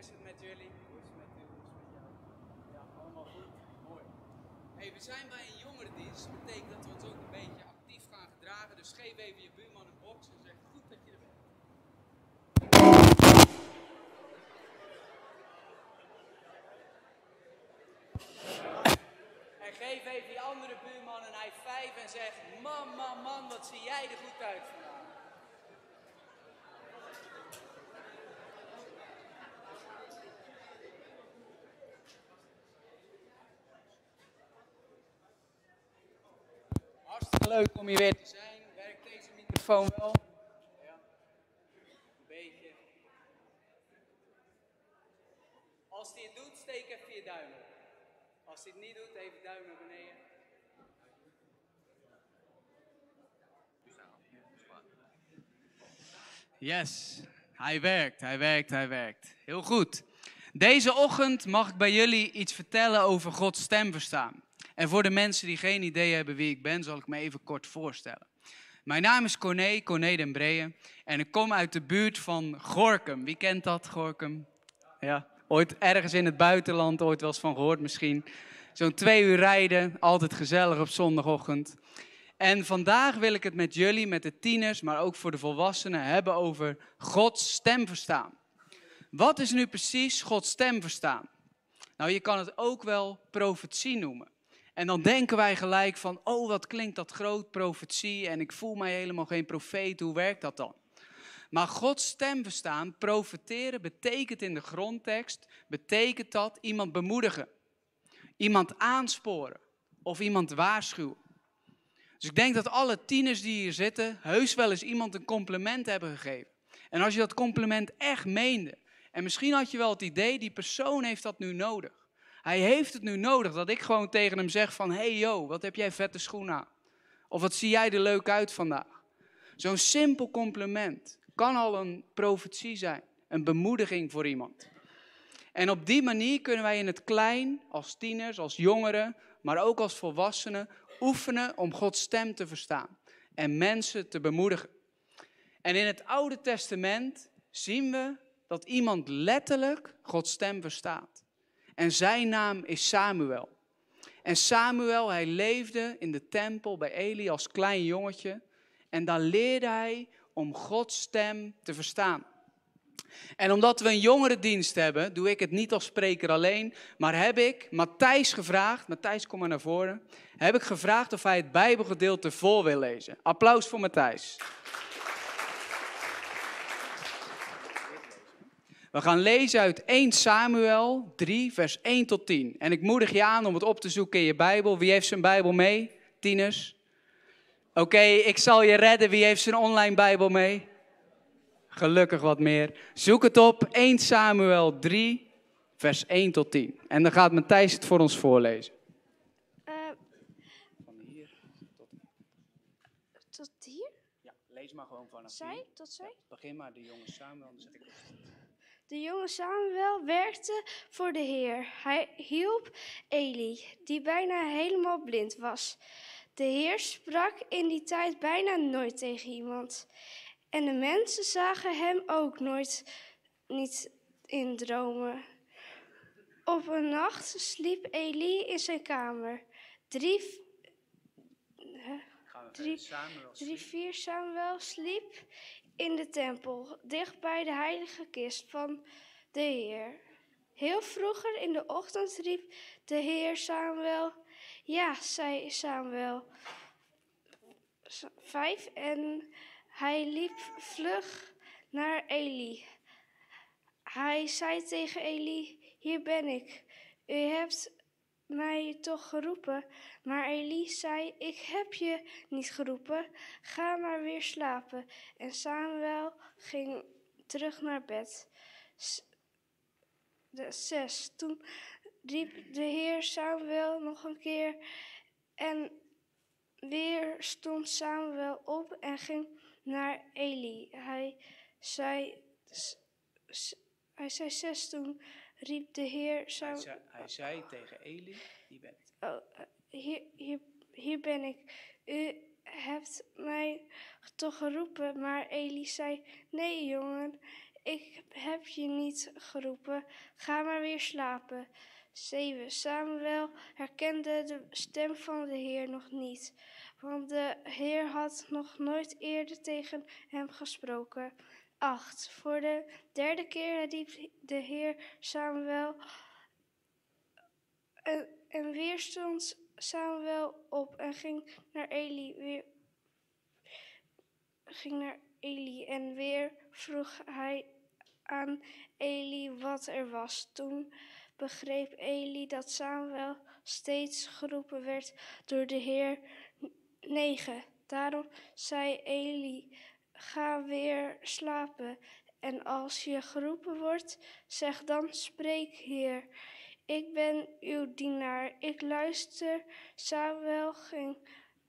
is het met jullie? Hoe is het met jullie? Hoe is het met jou? Ja, allemaal goed. Mooi. Hey, we zijn bij een jongerendienst. Dat betekent dat we ons ook een beetje actief gaan gedragen. Dus geef even je buurman een box en zeg goed dat je er bent. En geef even die andere buurman een high five en zeg: Man, man, man, wat zie jij er goed uit vandaag. leuk om hier weer te zijn. Werkt deze microfoon wel? Ja, een beetje. Als hij het doet, steek even je duim op. Als hij het niet doet, even duim naar beneden. Yes, hij werkt, hij werkt, hij werkt. Heel goed. Deze ochtend mag ik bij jullie iets vertellen over Gods stem verstaan. En voor de mensen die geen idee hebben wie ik ben, zal ik me even kort voorstellen. Mijn naam is Corné, Corné den Breeën. En ik kom uit de buurt van Gorkum. Wie kent dat, Gorkum? Ja, ooit ergens in het buitenland, ooit wel eens van gehoord misschien. Zo'n twee uur rijden, altijd gezellig op zondagochtend. En vandaag wil ik het met jullie, met de tieners, maar ook voor de volwassenen, hebben over Gods stem verstaan. Wat is nu precies Gods stem verstaan? Nou, je kan het ook wel profetie noemen. En dan denken wij gelijk van, oh wat klinkt dat groot, profetie en ik voel mij helemaal geen profeet, hoe werkt dat dan? Maar Gods stem verstaan, profeteren, betekent in de grondtekst, betekent dat iemand bemoedigen, iemand aansporen of iemand waarschuwen. Dus ik denk dat alle tieners die hier zitten, heus wel eens iemand een compliment hebben gegeven. En als je dat compliment echt meende, en misschien had je wel het idee, die persoon heeft dat nu nodig. Hij heeft het nu nodig dat ik gewoon tegen hem zeg van, hey yo, wat heb jij vette schoenen aan? Of wat zie jij er leuk uit vandaag? Zo'n simpel compliment kan al een profetie zijn, een bemoediging voor iemand. En op die manier kunnen wij in het klein, als tieners, als jongeren, maar ook als volwassenen, oefenen om Gods stem te verstaan en mensen te bemoedigen. En in het Oude Testament zien we dat iemand letterlijk Gods stem verstaat en zijn naam is Samuel. En Samuel, hij leefde in de tempel bij Eli als klein jongetje. En daar leerde hij om Gods stem te verstaan. En omdat we een dienst hebben, doe ik het niet als spreker alleen, maar heb ik Matthijs gevraagd, Matthijs kom maar naar voren, heb ik gevraagd of hij het Bijbelgedeelte voor wil lezen. Applaus voor Matthijs. We gaan lezen uit 1 Samuel 3, vers 1 tot 10. En ik moedig je aan om het op te zoeken in je Bijbel. Wie heeft zijn Bijbel mee? Tieners. Oké, ik zal je redden. Wie heeft zijn online Bijbel mee? Gelukkig wat meer. Zoek het op, 1 Samuel 3, vers 1 tot 10. En dan gaat Matthijs het voor ons voorlezen. van eh, hier tot... hier? Ja, lees maar gewoon vanaf Zij? Tot zij? begin maar, de jonge Samuel, dan zit ik de jonge Samuel werkte voor de Heer. Hij hielp Eli, die bijna helemaal blind was. De Heer sprak in die tijd bijna nooit tegen iemand. En de mensen zagen hem ook nooit niet in dromen. Op een nacht sliep Eli in zijn kamer. Drie, drie, drie vier Samuel sliep in de tempel, dicht bij de heilige kist van de Heer. Heel vroeger in de ochtend riep de Heer Samuel. Ja, zei Samuel. Vijf en hij liep vlug naar Eli. Hij zei tegen Eli: Hier ben ik. U hebt mij toch geroepen? Maar Elise zei: Ik heb je niet geroepen. Ga maar weer slapen. En Samuel ging terug naar bed. de zes. Toen riep de Heer Samuel nog een keer. En weer stond Samuel op en ging naar Eli. Hij zei, hij zei zes toen riep de Heer zijn... Hij zei, tegen Eli, oh, eh, hier ben ik. Oh, hier, hier, ben ik. U hebt mij toch geroepen? Maar Eli zei, nee jongen, ik heb je niet geroepen. Ga maar weer slapen. 7. Samuel herkende de stem van de Heer nog niet, want de Heer had nog nooit eerder tegen hem gesproken. 8. Voor de derde keer riep de Heer Samuel. En, eh, en weer stond Samuel op en ging naar Eli. Weer, ging naar Eli en weer vroeg hij aan Eli wat er was. Toen begreep Eli dat Samuel steeds geroepen werd door de Heer. 9. Daarom zei Eli ga weer slapen. En als je geroepen wordt, zeg dan: Spreek, Heer. Ik ben uw dienaar. Ik luister. Samuel ging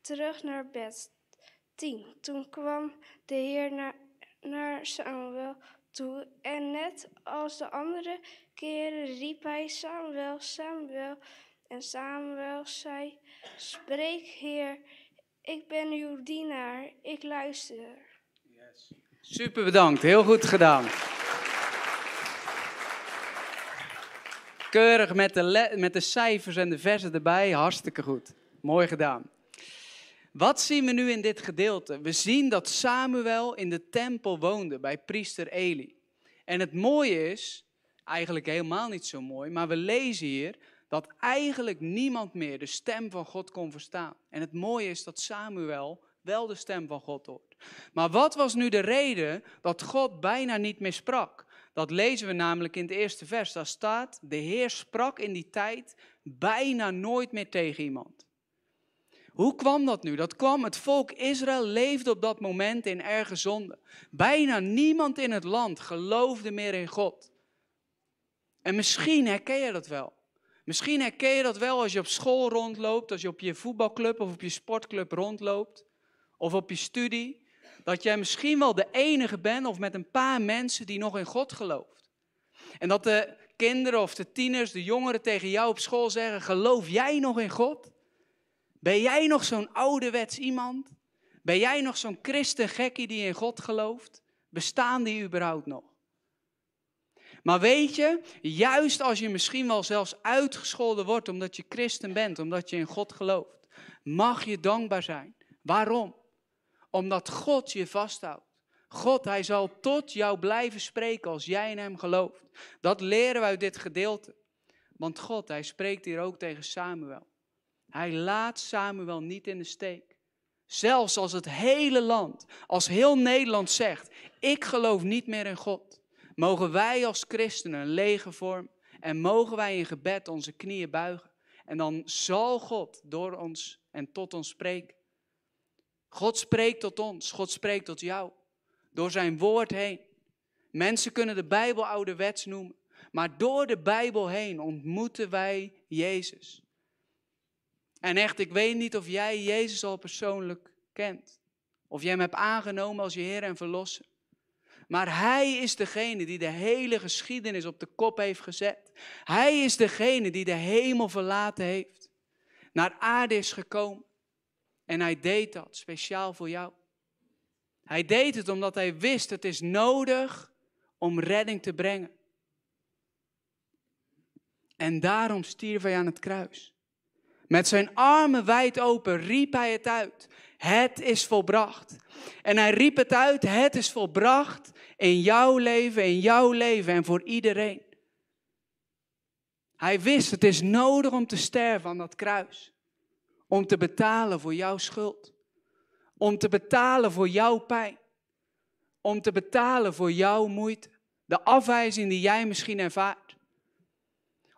terug naar bed. 10. Toen kwam de Heer naar, naar Samuel toe. En net als de andere keren riep hij: Samuel, Samuel. En Samuel zei: Spreek, Heer. Ik ben uw dienaar. Ik luister. Super bedankt, heel goed gedaan. Keurig met de, met de cijfers en de versen erbij, hartstikke goed. Mooi gedaan. Wat zien we nu in dit gedeelte? We zien dat Samuel in de tempel woonde bij priester Eli. En het mooie is, eigenlijk helemaal niet zo mooi, maar we lezen hier dat eigenlijk niemand meer de stem van God kon verstaan. En het mooie is dat Samuel wel de stem van God hoort. Maar wat was nu de reden dat God bijna niet meer sprak? Dat lezen we namelijk in het eerste vers. Daar staat: De Heer sprak in die tijd bijna nooit meer tegen iemand. Hoe kwam dat nu? Dat kwam, het volk Israël leefde op dat moment in erge zonde. Bijna niemand in het land geloofde meer in God. En misschien herken je dat wel. Misschien herken je dat wel als je op school rondloopt, als je op je voetbalclub of op je sportclub rondloopt of op je studie, dat jij misschien wel de enige bent of met een paar mensen die nog in God gelooft. En dat de kinderen of de tieners, de jongeren tegen jou op school zeggen: geloof jij nog in God? Ben jij nog zo'n ouderwets iemand? Ben jij nog zo'n gekkie die in God gelooft? Bestaan die überhaupt nog? Maar weet je, juist als je misschien wel zelfs uitgescholden wordt omdat je christen bent, omdat je in God gelooft, mag je dankbaar zijn. Waarom? Omdat God je vasthoudt. God, hij zal tot jou blijven spreken als jij in hem gelooft. Dat leren we uit dit gedeelte. Want God, hij spreekt hier ook tegen Samuel. Hij laat Samuel niet in de steek. Zelfs als het hele land, als heel Nederland zegt: Ik geloof niet meer in God. Mogen wij als christenen een leger vormen en mogen wij in gebed onze knieën buigen. En dan zal God door ons en tot ons spreken. God spreekt tot ons, God spreekt tot jou. Door zijn woord heen. Mensen kunnen de Bijbel ouderwets noemen, maar door de Bijbel heen ontmoeten wij Jezus. En echt, ik weet niet of jij Jezus al persoonlijk kent. Of jij hem hebt aangenomen als je Heer en Verlosser. Maar Hij is degene die de hele geschiedenis op de kop heeft gezet. Hij is degene die de hemel verlaten heeft. Naar aarde is gekomen en hij deed dat speciaal voor jou. Hij deed het omdat hij wist het is nodig om redding te brengen. En daarom stierf hij aan het kruis. Met zijn armen wijd open riep hij het uit. Het is volbracht. En hij riep het uit, het is volbracht in jouw leven, in jouw leven en voor iedereen. Hij wist, het is nodig om te sterven aan dat kruis. Om te betalen voor jouw schuld. Om te betalen voor jouw pijn. Om te betalen voor jouw moeite. De afwijzing die jij misschien ervaart.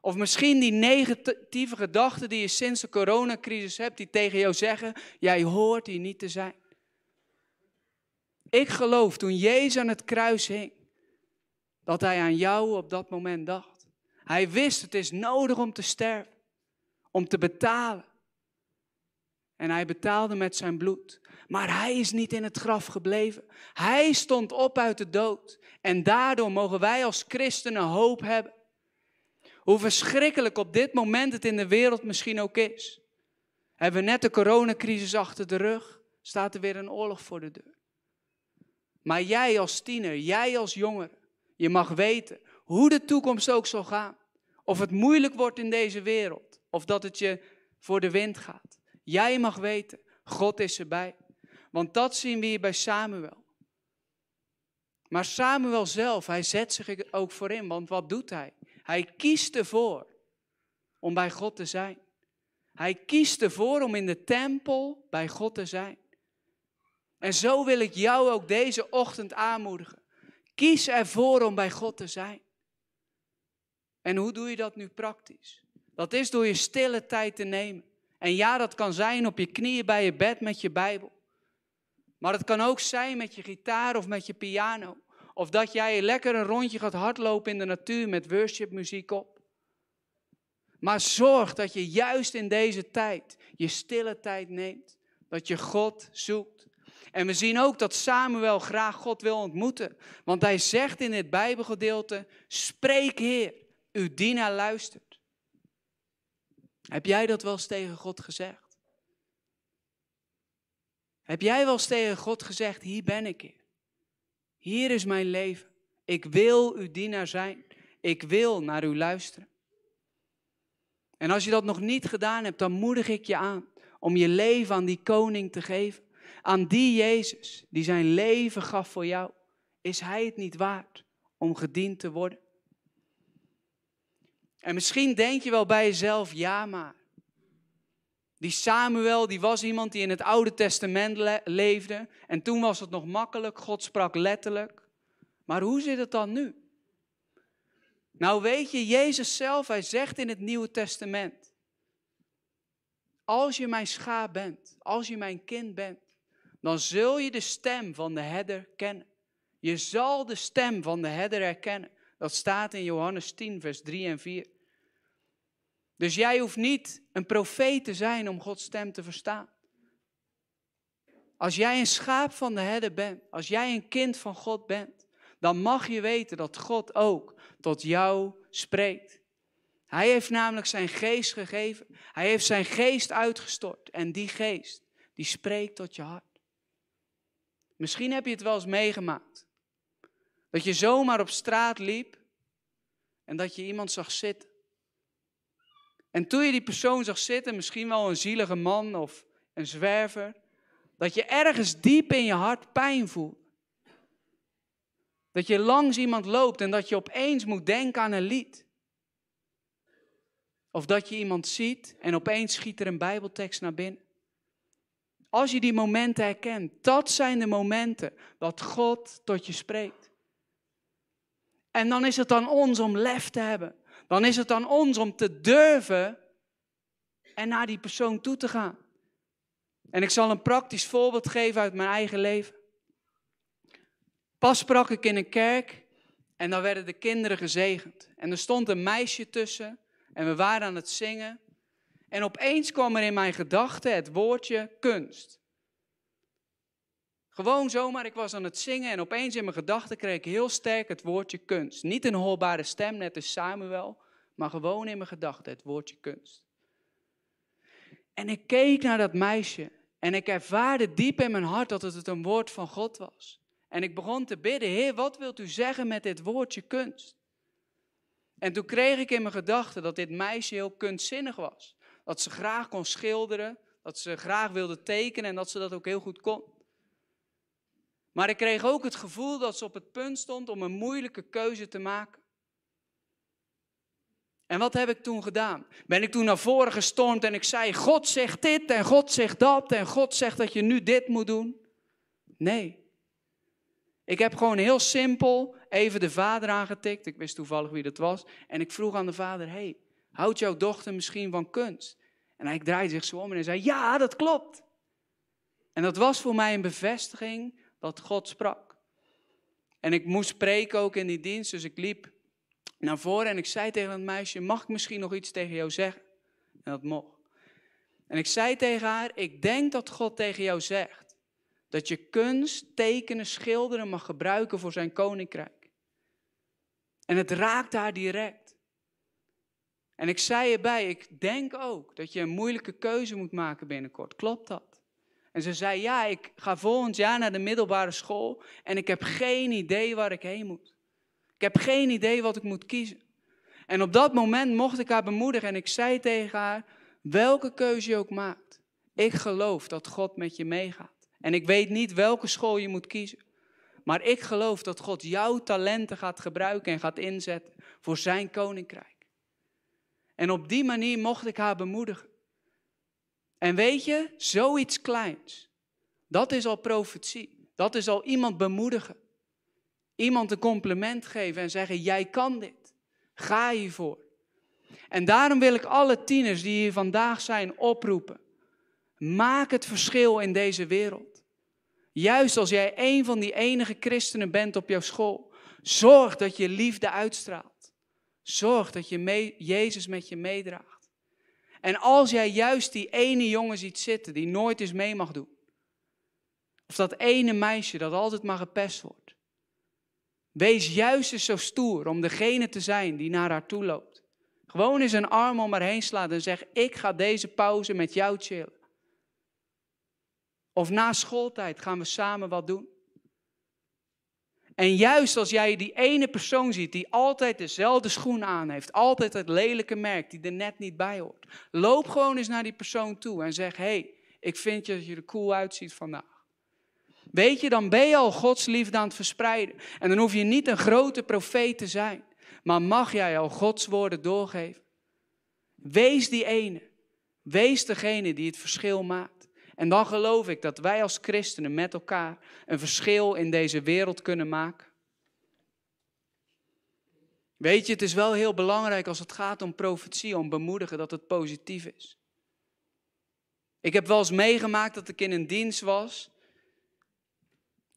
Of misschien die negatieve gedachten die je sinds de coronacrisis hebt, die tegen jou zeggen: jij hoort hier niet te zijn. Ik geloof toen Jezus aan het kruis hing, dat hij aan jou op dat moment dacht. Hij wist: het is nodig om te sterven, om te betalen en hij betaalde met zijn bloed. Maar hij is niet in het graf gebleven. Hij stond op uit de dood. En daardoor mogen wij als christenen hoop hebben. Hoe verschrikkelijk op dit moment het in de wereld misschien ook is. Hebben we net de coronacrisis achter de rug, staat er weer een oorlog voor de deur. Maar jij als tiener, jij als jongere, je mag weten hoe de toekomst ook zal gaan. Of het moeilijk wordt in deze wereld, of dat het je voor de wind gaat. Jij mag weten, God is erbij. Want dat zien we hier bij Samuel. Maar Samuel zelf, hij zet zich er ook voor in, want wat doet hij? Hij kiest ervoor om bij God te zijn. Hij kiest ervoor om in de tempel bij God te zijn. En zo wil ik jou ook deze ochtend aanmoedigen. Kies ervoor om bij God te zijn. En hoe doe je dat nu praktisch? Dat is door je stille tijd te nemen. En ja, dat kan zijn op je knieën bij je bed met je Bijbel. Maar het kan ook zijn met je gitaar of met je piano. Of dat jij lekker een rondje gaat hardlopen in de natuur met worshipmuziek op. Maar zorg dat je juist in deze tijd je stille tijd neemt. Dat je God zoekt. En we zien ook dat Samuel graag God wil ontmoeten. Want hij zegt in dit Bijbelgedeelte: Spreek Heer, uw dienaar luistert. Heb jij dat wel eens tegen God gezegd? Heb jij wel eens tegen God gezegd, hier ben ik in. Hier is mijn leven. Ik wil uw dienaar zijn. Ik wil naar u luisteren. En als je dat nog niet gedaan hebt, dan moedig ik je aan om je leven aan die koning te geven. Aan die Jezus die zijn leven gaf voor jou. Is hij het niet waard om gediend te worden? En misschien denk je wel bij jezelf, ja maar. Die Samuel, die was iemand die in het Oude Testament leefde. En toen was het nog makkelijk, God sprak letterlijk. Maar hoe zit het dan nu? Nou weet je, Jezus zelf, hij zegt in het Nieuwe Testament. Als je mijn schaap bent, als je mijn kind bent, dan zul je de stem van de herder kennen. Je zal de stem van de herder herkennen. Dat staat in Johannes 10, vers 3 en 4. Dus jij hoeft niet een profeet te zijn om Gods stem te verstaan. Als jij een schaap van de herde bent, als jij een kind van God bent, dan mag je weten dat God ook tot jou spreekt. Hij heeft namelijk zijn geest gegeven. Hij heeft zijn geest uitgestort. En die geest, die spreekt tot je hart. Misschien heb je het wel eens meegemaakt. Dat je zomaar op straat liep en dat je iemand zag zitten. En toen je die persoon zag zitten, misschien wel een zielige man of een zwerver, dat je ergens diep in je hart pijn voelt. Dat je langs iemand loopt en dat je opeens moet denken aan een lied. Of dat je iemand ziet en opeens schiet er een Bijbeltekst naar binnen. Als je die momenten herkent, dat zijn de momenten dat God tot je spreekt. En dan is het aan ons om lef te hebben dan is het aan ons om te durven en naar die persoon toe te gaan. En ik zal een praktisch voorbeeld geven uit mijn eigen leven. Pas sprak ik in een kerk en dan werden de kinderen gezegend. En er stond een meisje tussen en we waren aan het zingen. En opeens kwam er in mijn gedachten het woordje kunst. Gewoon zomaar, ik was aan het zingen en opeens in mijn gedachten kreeg ik heel sterk het woordje kunst. Niet een hoorbare stem, net als Samuel, maar gewoon in mijn gedachten het woordje kunst. En ik keek naar dat meisje en ik ervaarde diep in mijn hart dat het een woord van God was. En ik begon te bidden, Heer, wat wilt u zeggen met dit woordje kunst? En toen kreeg ik in mijn gedachten dat dit meisje heel kunstzinnig was. Dat ze graag kon schilderen, dat ze graag wilde tekenen en dat ze dat ook heel goed kon. Maar ik kreeg ook het gevoel dat ze op het punt stond om een moeilijke keuze te maken. En wat heb ik toen gedaan? Ben ik toen naar voren gestormd en ik zei: God zegt dit en God zegt dat en God zegt dat je nu dit moet doen? Nee. Ik heb gewoon heel simpel even de vader aangetikt. Ik wist toevallig wie dat was. En ik vroeg aan de vader: hey, houdt jouw dochter misschien van kunst? En hij draaide zich zo om en hij zei: Ja, dat klopt. En dat was voor mij een bevestiging dat God sprak. En ik moest spreken ook in die dienst, dus ik liep naar voren en ik zei tegen het meisje, mag ik misschien nog iets tegen jou zeggen? En dat mocht. En ik zei tegen haar, ik denk dat God tegen jou zegt dat je kunst, tekenen, schilderen mag gebruiken voor zijn koninkrijk. En het raakte haar direct. En ik zei erbij, ik denk ook dat je een moeilijke keuze moet maken binnenkort. Klopt dat? En ze zei, ja, ik ga volgend jaar naar de middelbare school en ik heb geen idee waar ik heen moet. Ik heb geen idee wat ik moet kiezen. En op dat moment mocht ik haar bemoedigen en ik zei tegen haar, welke keuze je ook maakt, ik geloof dat God met je meegaat. En ik weet niet welke school je moet kiezen. Maar ik geloof dat God jouw talenten gaat gebruiken en gaat inzetten voor zijn koninkrijk. En op die manier mocht ik haar bemoedigen. En weet je, zoiets kleins, dat is al profetie. Dat is al iemand bemoedigen. Iemand een compliment geven en zeggen, jij kan dit. Ga hiervoor. En daarom wil ik alle tieners die hier vandaag zijn oproepen. Maak het verschil in deze wereld. Juist als jij een van die enige christenen bent op jouw school. Zorg dat je liefde uitstraalt. Zorg dat je Jezus met je meedraagt. En als jij juist die ene jongen ziet zitten die nooit eens mee mag doen. Of dat ene meisje dat altijd maar gepest wordt. Wees juist eens zo stoer om degene te zijn die naar haar toe loopt. Gewoon eens een arm om haar heen slaat en zeg: Ik ga deze pauze met jou chillen. Of na schooltijd gaan we samen wat doen. En juist als jij die ene persoon ziet die altijd dezelfde schoen aan heeft, altijd het lelijke merk die er net niet bij hoort, loop gewoon eens naar die persoon toe en zeg: Hé, hey, ik vind dat je er cool uitziet vandaag. Weet je, dan ben je al Gods liefde aan het verspreiden. En dan hoef je niet een grote profeet te zijn, maar mag jij al Gods woorden doorgeven. Wees die ene. Wees degene die het verschil maakt. En dan geloof ik dat wij als christenen met elkaar een verschil in deze wereld kunnen maken. Weet je, het is wel heel belangrijk als het gaat om profetie, om bemoedigen, dat het positief is. Ik heb wel eens meegemaakt dat ik in een dienst was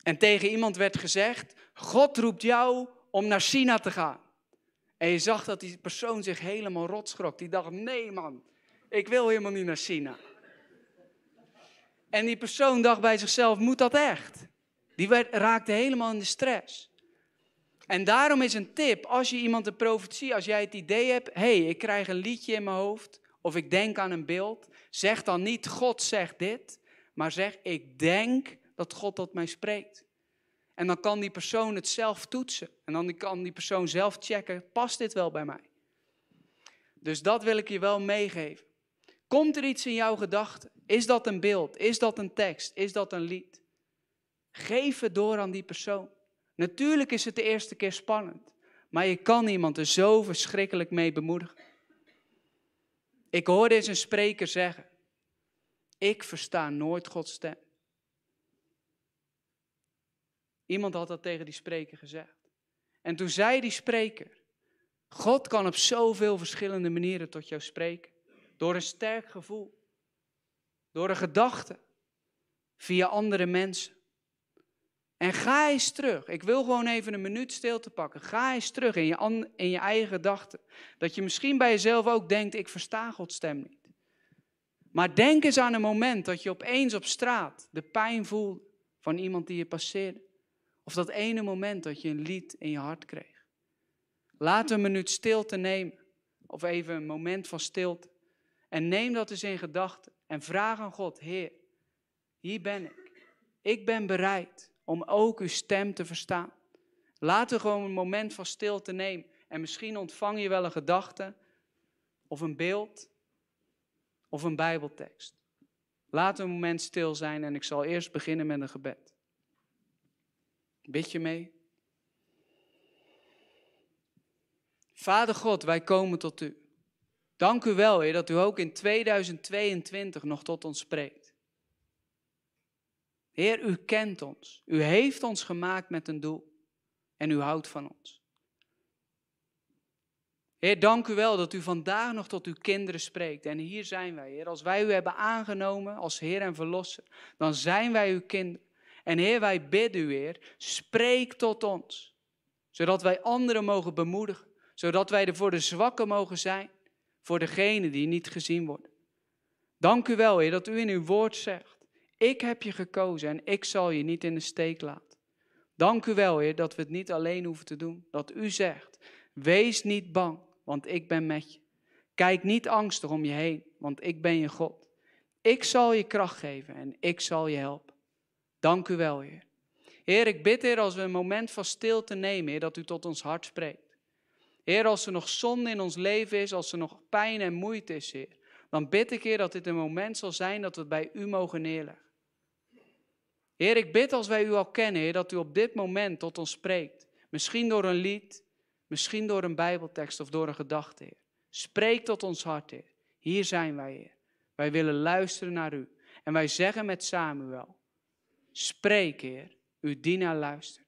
en tegen iemand werd gezegd: God roept jou om naar China te gaan. En je zag dat die persoon zich helemaal rotschrok. Die dacht: Nee, man, ik wil helemaal niet naar China. En die persoon dacht bij zichzelf, moet dat echt? Die werd, raakte helemaal in de stress. En daarom is een tip, als je iemand een profetie, als jij het idee hebt, hé, hey, ik krijg een liedje in mijn hoofd, of ik denk aan een beeld, zeg dan niet, God zegt dit, maar zeg, ik denk dat God tot mij spreekt. En dan kan die persoon het zelf toetsen. En dan kan die persoon zelf checken, past dit wel bij mij? Dus dat wil ik je wel meegeven. Komt er iets in jouw gedachten? Is dat een beeld? Is dat een tekst? Is dat een lied? Geef het door aan die persoon. Natuurlijk is het de eerste keer spannend, maar je kan iemand er zo verschrikkelijk mee bemoedigen. Ik hoorde eens een spreker zeggen: Ik versta nooit Gods stem. Iemand had dat tegen die spreker gezegd. En toen zei die spreker: God kan op zoveel verschillende manieren tot jou spreken. Door een sterk gevoel, door een gedachte. Via andere mensen. En ga eens terug. Ik wil gewoon even een minuut stil te pakken. Ga eens terug in je, in je eigen gedachten. Dat je misschien bij jezelf ook denkt: ik versta Gods stem niet. Maar denk eens aan een moment dat je opeens op straat de pijn voelde van iemand die je passeerde. Of dat ene moment dat je een lied in je hart kreeg. Laat een minuut stilte nemen. Of even een moment van stilte. En neem dat eens in gedachten. En vraag aan God, Heer, hier ben ik. Ik ben bereid om ook uw stem te verstaan. Laten we gewoon een moment van stilte nemen. En misschien ontvang je wel een gedachte, of een beeld, of een Bijbeltekst. Laat een moment stil zijn en ik zal eerst beginnen met een gebed. Bid je mee? Vader God, wij komen tot u. Dank u wel, Heer, dat u ook in 2022 nog tot ons spreekt. Heer, u kent ons. U heeft ons gemaakt met een doel. En u houdt van ons. Heer, dank u wel dat u vandaag nog tot uw kinderen spreekt. En hier zijn wij, Heer. Als wij u hebben aangenomen als Heer en Verlosser, dan zijn wij uw kinderen. En Heer, wij bidden u, Heer, spreek tot ons. Zodat wij anderen mogen bemoedigen. Zodat wij er voor de zwakken mogen zijn voor degene die niet gezien worden. Dank u wel, Heer, dat u in uw woord zegt: Ik heb je gekozen en ik zal je niet in de steek laten. Dank u wel, Heer, dat we het niet alleen hoeven te doen. Dat u zegt: Wees niet bang, want ik ben met je. Kijk niet angstig om je heen, want ik ben je God. Ik zal je kracht geven en ik zal je helpen. Dank u wel, Heer. Heer, ik bid, hier als we een moment van stilte nemen, Heer, dat u tot ons hart spreekt. Heer, als er nog zonde in ons leven is, als er nog pijn en moeite is, Heer, dan bid ik, Heer, dat dit een moment zal zijn dat we het bij U mogen neerleggen. Heer, ik bid als wij U al kennen, Heer, dat U op dit moment tot ons spreekt. Misschien door een lied, misschien door een Bijbeltekst of door een gedachte, Heer. Spreek tot ons hart, Heer. Hier zijn wij, Heer. Wij willen luisteren naar U. En wij zeggen met Samuel, spreek, Heer, uw dienaar luistert.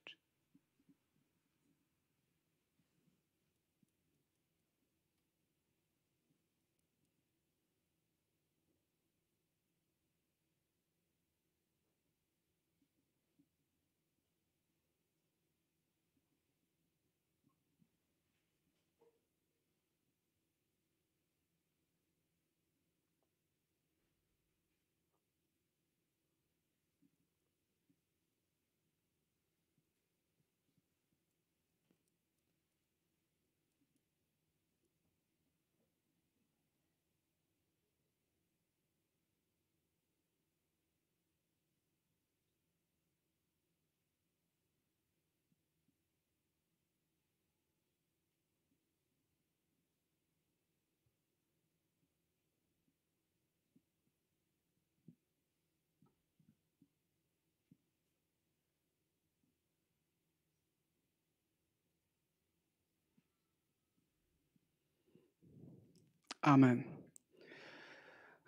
Amen.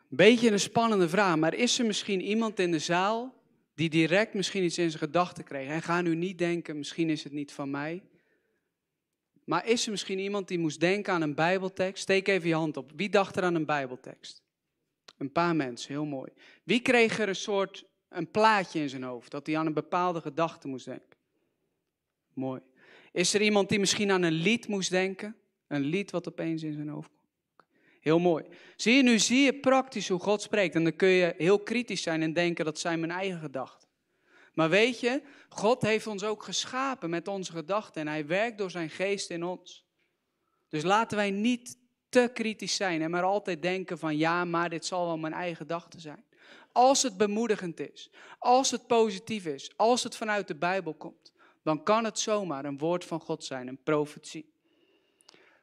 beetje een spannende vraag, maar is er misschien iemand in de zaal die direct misschien iets in zijn gedachten kreeg? En ga nu niet denken, misschien is het niet van mij. Maar is er misschien iemand die moest denken aan een Bijbeltekst? Steek even je hand op. Wie dacht er aan een Bijbeltekst? Een paar mensen, heel mooi. Wie kreeg er een soort een plaatje in zijn hoofd dat hij aan een bepaalde gedachte moest denken? Mooi. Is er iemand die misschien aan een lied moest denken? Een lied wat opeens in zijn hoofd komt? Heel mooi. Zie je, nu zie je praktisch hoe God spreekt. En dan kun je heel kritisch zijn en denken, dat zijn mijn eigen gedachten. Maar weet je, God heeft ons ook geschapen met onze gedachten. En hij werkt door zijn geest in ons. Dus laten wij niet te kritisch zijn en maar altijd denken van, ja, maar dit zal wel mijn eigen gedachten zijn. Als het bemoedigend is, als het positief is, als het vanuit de Bijbel komt, dan kan het zomaar een woord van God zijn, een profetie.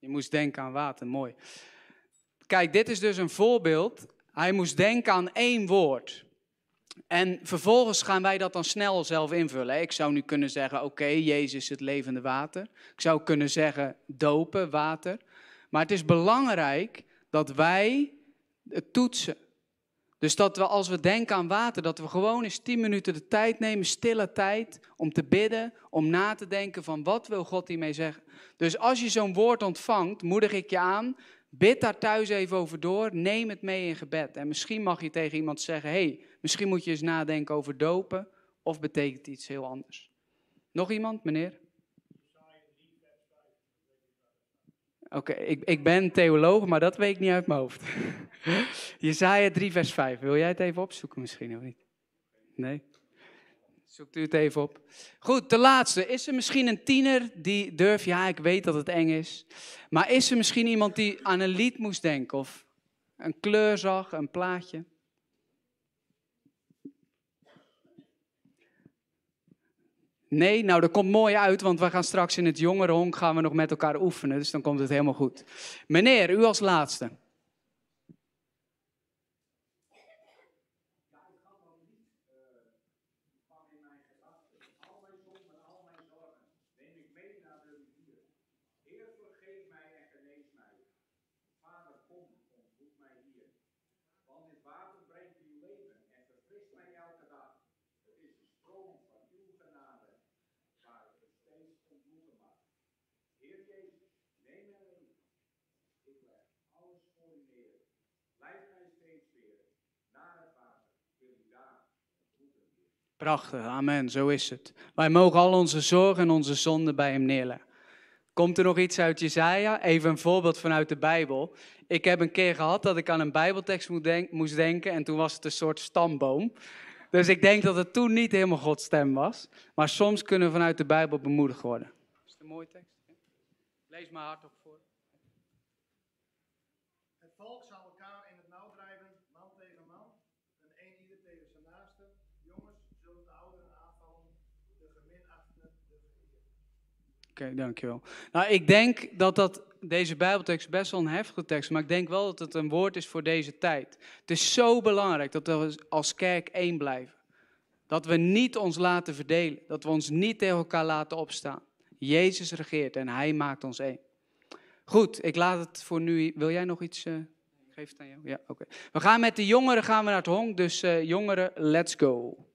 Je moest denken aan water, mooi. Kijk, dit is dus een voorbeeld. Hij moest denken aan één woord. En vervolgens gaan wij dat dan snel zelf invullen. Ik zou nu kunnen zeggen: Oké, Jezus Jezus, het levende water. Ik zou kunnen zeggen: dopen, water. Maar het is belangrijk dat wij het toetsen. Dus dat we als we denken aan water, dat we gewoon eens tien minuten de tijd nemen, stille tijd, om te bidden, om na te denken van wat wil God hiermee zeggen. Dus als je zo'n woord ontvangt, moedig ik je aan, bid daar thuis even over door, neem het mee in gebed. En misschien mag je tegen iemand zeggen, hey, misschien moet je eens nadenken over dopen, of betekent iets heel anders. Nog iemand, meneer? Oké, ik, ik ben theoloog, maar dat weet ik niet uit mijn hoofd. Jezaja 3, vers 5. Wil jij het even opzoeken misschien of niet? Nee? Zoekt u het even op. Goed, de laatste. Is er misschien een tiener die durft, ja, ik weet dat het eng is, maar is er misschien iemand die aan een lied moest denken of een kleur zag, een plaatje? Nee, nou dat komt mooi uit, want we gaan straks in het jongerenhonk gaan we nog met elkaar oefenen, dus dan komt het helemaal goed. Meneer, u als laatste. Prachtig, amen, zo is het. Wij mogen al onze zorgen en onze zonden bij hem neerleggen. Komt er nog iets uit Jezaja? Even een voorbeeld vanuit de Bijbel. Ik heb een keer gehad dat ik aan een Bijbeltekst moest denken en toen was het een soort stamboom. Dus ik denk dat het toen niet helemaal Gods stem was. Maar soms kunnen we vanuit de Bijbel bemoedigd worden. Is het een mooie tekst? Lees maar hardop voor. Het volk zal okay, dankjewel. Nou, ik denk dat dat deze Bijbeltekst best wel een heftige tekst, maar ik denk wel dat het een woord is voor deze tijd. Het is zo belangrijk dat we als kerk één blijven. Dat we niet ons laten verdelen, dat we ons niet tegen elkaar laten opstaan. Jezus regeert en hij maakt ons één. Goed, ik laat het voor nu. Wil jij nog iets? Uh, eh, geef het aan jou. Ja, oké. We gaan met de jongeren gaan we naar het hong. dus eh, jongeren, let's go.